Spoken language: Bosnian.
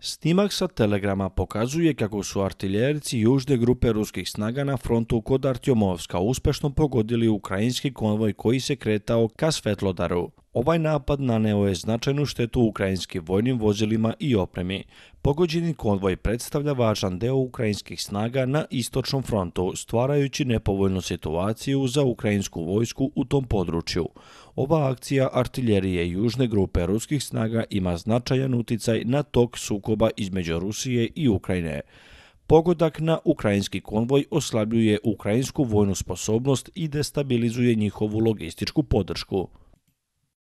Snimak sa telegrama pokazuje kako su artiljerici južne grupe ruskih snaga na frontu kod Artyomovska uspešno pogodili ukrajinski konvoj koji se kretao ka Svetlodaru. Ovaj napad naneo je značajnu štetu ukrajinskim vojnim vozilima i opremi. Pogođeni konvoj predstavlja važan deo ukrajinskih snaga na istočnom frontu, stvarajući nepovoljnu situaciju za ukrajinsku vojsku u tom području. Ova akcija artiljerije Južne grupe ruskih snaga ima značajan uticaj na tok sukoba između Rusije i Ukrajine. Pogodak na ukrajinski konvoj oslabljuje ukrajinsku vojnu sposobnost i destabilizuje njihovu logističku podršku.